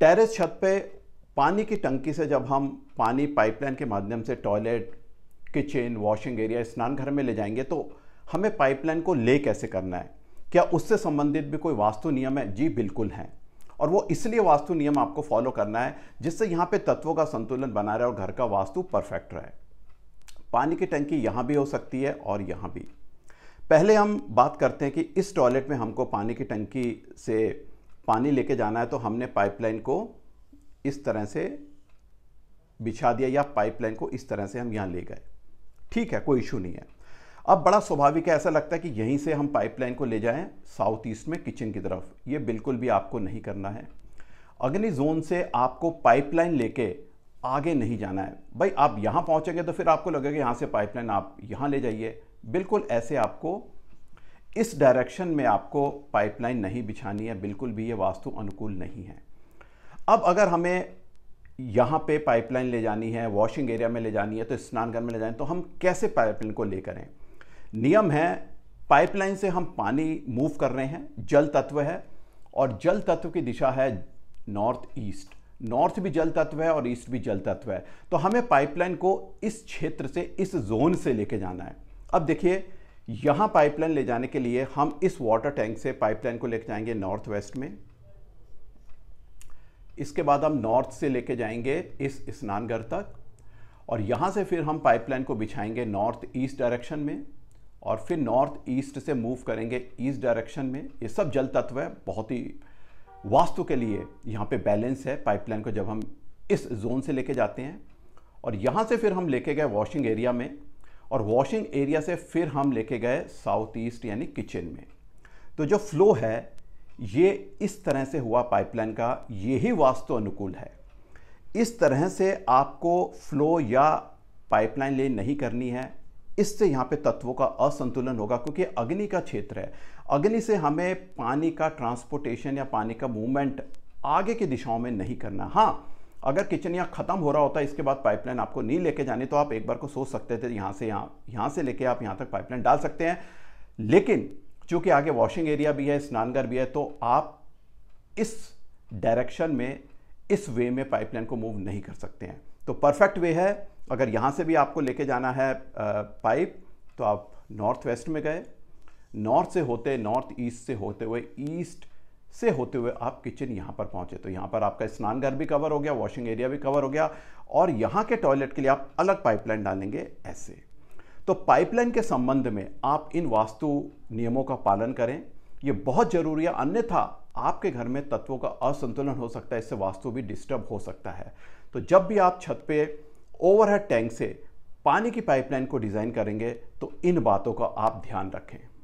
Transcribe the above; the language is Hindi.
टेरेस छत पे पानी की टंकी से जब हम पानी पाइपलाइन के माध्यम से टॉयलेट किचन वॉशिंग एरिया स्नान घर में ले जाएंगे तो हमें पाइपलाइन को ले कैसे करना है क्या उससे संबंधित भी कोई वास्तु नियम है जी बिल्कुल हैं और वो इसलिए वास्तु नियम आपको फॉलो करना है जिससे यहाँ पे तत्वों का संतुलन बना रहे और घर का वास्तु परफेक्ट रहे पानी की टंकी यहाँ भी हो सकती है और यहाँ भी पहले हम बात करते हैं कि इस टॉयलेट में हमको पानी की टंकी से पानी लेके जाना है तो हमने पाइपलाइन को इस तरह से बिछा दिया या पाइपलाइन को इस तरह से हम यहाँ ले गए ठीक है कोई इशू नहीं है अब बड़ा स्वाभाविक है ऐसा लगता है कि यहीं से हम पाइपलाइन को ले जाएं साउथ ईस्ट में किचन की तरफ ये बिल्कुल भी आपको नहीं करना है अग्नि जोन से आपको पाइपलाइन लेके आगे नहीं जाना है भाई आप यहाँ पहुँचेंगे तो फिर आपको लगेगा यहाँ से पाइपलाइन आप यहाँ ले जाइए बिल्कुल ऐसे आपको इस डायरेक्शन में आपको पाइपलाइन नहीं बिछानी है बिल्कुल भी ये वास्तु अनुकूल नहीं है अब अगर हमें यहाँ पे पाइपलाइन ले जानी है वॉशिंग एरिया में ले जानी है तो स्नानघर में ले जानी तो हम कैसे पाइपलाइन को ले करें नियम है पाइपलाइन से हम पानी मूव कर रहे हैं जल तत्व है और जल तत्व की दिशा है नॉर्थ ईस्ट नॉर्थ भी जल तत्व है और ईस्ट भी जल तत्व है तो हमें पाइपलाइन को इस क्षेत्र से इस जोन से लेके जाना है अब देखिए यहाँ पाइपलाइन ले जाने के लिए हम इस वाटर टैंक से पाइपलाइन को लेके जाएंगे नॉर्थ वेस्ट में इसके बाद हम नॉर्थ से लेके जाएंगे इस स्नानगर तक और यहाँ से फिर हम पाइपलाइन को बिछाएंगे नॉर्थ ईस्ट डायरेक्शन में और फिर नॉर्थ ईस्ट से मूव करेंगे ईस्ट डायरेक्शन में ये सब जल तत्व है बहुत ही वास्तु के लिए यहाँ पे बैलेंस है पाइपलाइन को जब हम इस जोन से लेके जाते हैं और यहाँ से फिर हम लेके गए वॉशिंग एरिया में और वॉशिंग एरिया से फिर हम लेके गए साउथ ईस्ट यानी किचन में तो जो फ्लो है ये इस तरह से हुआ पाइपलाइन का यही वास्तव अनुकूल है इस तरह से आपको फ्लो या पाइपलाइन ले नहीं करनी है इससे यहाँ पे तत्वों का असंतुलन होगा क्योंकि अग्नि का क्षेत्र है अग्नि से हमें पानी का ट्रांसपोर्टेशन या पानी का मूवमेंट आगे की दिशाओं में नहीं करना हाँ अगर किचन यहाँ ख़त्म हो रहा होता है इसके बाद पाइपलाइन आपको नहीं लेके जानी तो आप एक बार को सोच सकते थे यहाँ से यहाँ यहाँ से लेके आप यहाँ तक पाइपलाइन डाल सकते हैं लेकिन चूंकि आगे वॉशिंग एरिया भी है स्नानगर भी है तो आप इस डायरेक्शन में इस वे में पाइपलाइन को मूव नहीं कर सकते हैं तो परफेक्ट वे है अगर यहाँ से भी आपको लेके जाना है पाइप तो आप नॉर्थ वेस्ट में गए नॉर्थ से होते नॉर्थ ईस्ट से होते हुए ईस्ट से होते हुए आप किचन यहाँ पर पहुँचे तो यहाँ पर आपका स्नानघर भी कवर हो गया वॉशिंग एरिया भी कवर हो गया और यहाँ के टॉयलेट के लिए आप अलग पाइपलाइन डालेंगे ऐसे तो पाइपलाइन के संबंध में आप इन वास्तु नियमों का पालन करें ये बहुत ज़रूरी है अन्यथा आपके घर में तत्वों का असंतुलन हो सकता है इससे वास्तु भी डिस्टर्ब हो सकता है तो जब भी आप छत पे ओवरहेड टैंक से पानी की पाइपलाइन को डिज़ाइन करेंगे तो इन बातों का आप ध्यान रखें